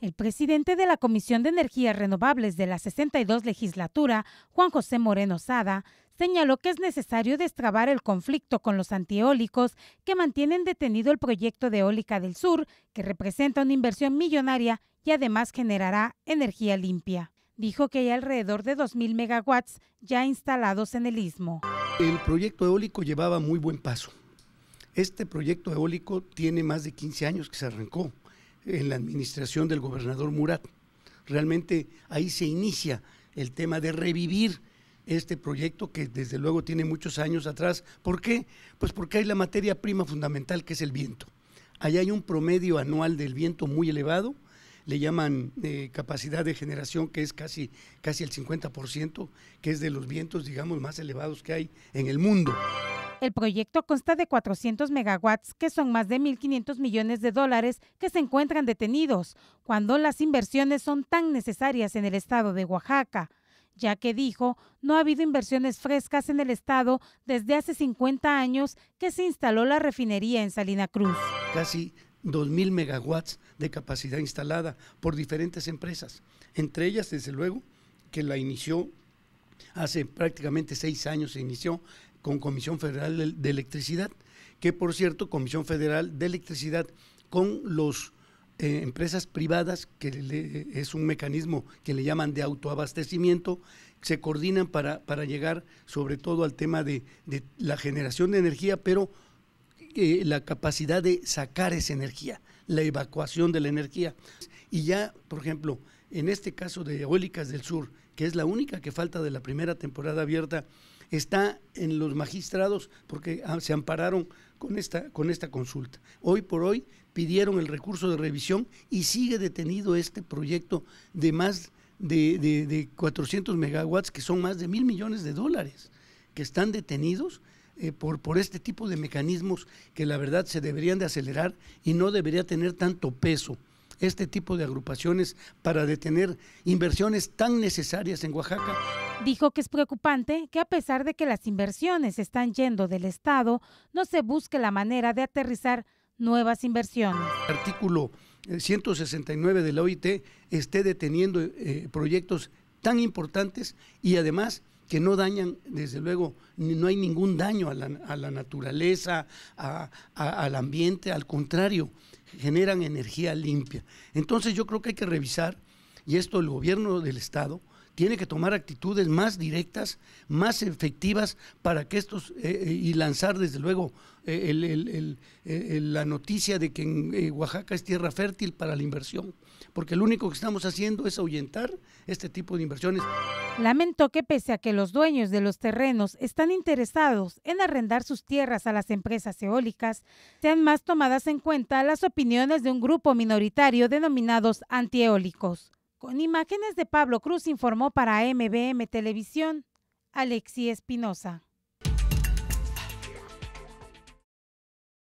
El presidente de la Comisión de Energías Renovables de la 62 legislatura, Juan José Moreno Sada, señaló que es necesario destrabar el conflicto con los antiólicos que mantienen detenido el proyecto de eólica del sur, que representa una inversión millonaria y además generará energía limpia. Dijo que hay alrededor de 2.000 megawatts ya instalados en el istmo. El proyecto eólico llevaba muy buen paso. Este proyecto eólico tiene más de 15 años que se arrancó en la administración del gobernador Murat. Realmente ahí se inicia el tema de revivir este proyecto que desde luego tiene muchos años atrás. ¿Por qué? Pues porque hay la materia prima fundamental que es el viento. Allá hay un promedio anual del viento muy elevado, le llaman eh, capacidad de generación que es casi, casi el 50%, que es de los vientos, digamos, más elevados que hay en el mundo. El proyecto consta de 400 megawatts, que son más de 1.500 millones de dólares que se encuentran detenidos, cuando las inversiones son tan necesarias en el estado de Oaxaca, ya que dijo, no ha habido inversiones frescas en el estado desde hace 50 años que se instaló la refinería en Salina Cruz. Casi 2.000 megawatts de capacidad instalada por diferentes empresas, entre ellas, desde luego, que la inició hace prácticamente seis años se inició con Comisión Federal de Electricidad, que por cierto, Comisión Federal de Electricidad con las eh, empresas privadas, que es un mecanismo que le llaman de autoabastecimiento, se coordinan para, para llegar sobre todo al tema de, la generación de energía, pero eh, la capacidad de sacar esa energía, la evacuación de la energía. Y ya, por ejemplo, en este caso de Eólicas del Sur, que es la única que falta de la primera temporada abierta, está en los magistrados porque ah, se ampararon con esta, con esta consulta. Hoy por hoy pidieron el recurso de revisión y sigue detenido este proyecto de más de, 400 megawatts, que son más de mil millones de dólares, que están detenidos eh, por, por este tipo de mecanismos que la verdad se deberían de acelerar y no debería tener tanto peso este tipo de agrupaciones para detener inversiones tan necesarias en Oaxaca. Dijo que es preocupante que a pesar de que las inversiones están yendo del Estado, no se busque la manera de aterrizar nuevas inversiones. El artículo 169 eh, de la OIT esté deteniendo eh, proyectos tan importantes y además que no dañan, desde luego, no hay ningún daño a la, naturaleza, al ambiente, al contrario, generan energía limpia. Entonces yo creo que hay que revisar y esto el gobierno del Estado tiene que tomar actitudes más directas, más efectivas para que estos, eh, eh, y lanzar desde luego eh, la noticia de que en Oaxaca es tierra fértil para la inversión, porque lo único que estamos haciendo es ahuyentar este tipo de inversiones. Lamento que pese a que los dueños de los terrenos están interesados en arrendar sus tierras a las empresas eólicas, sean más tomadas en cuenta las opiniones de un grupo minoritario denominados antieólicos. Con imágenes de Pablo Cruz informó para MBM Televisión, Alexi Espinosa.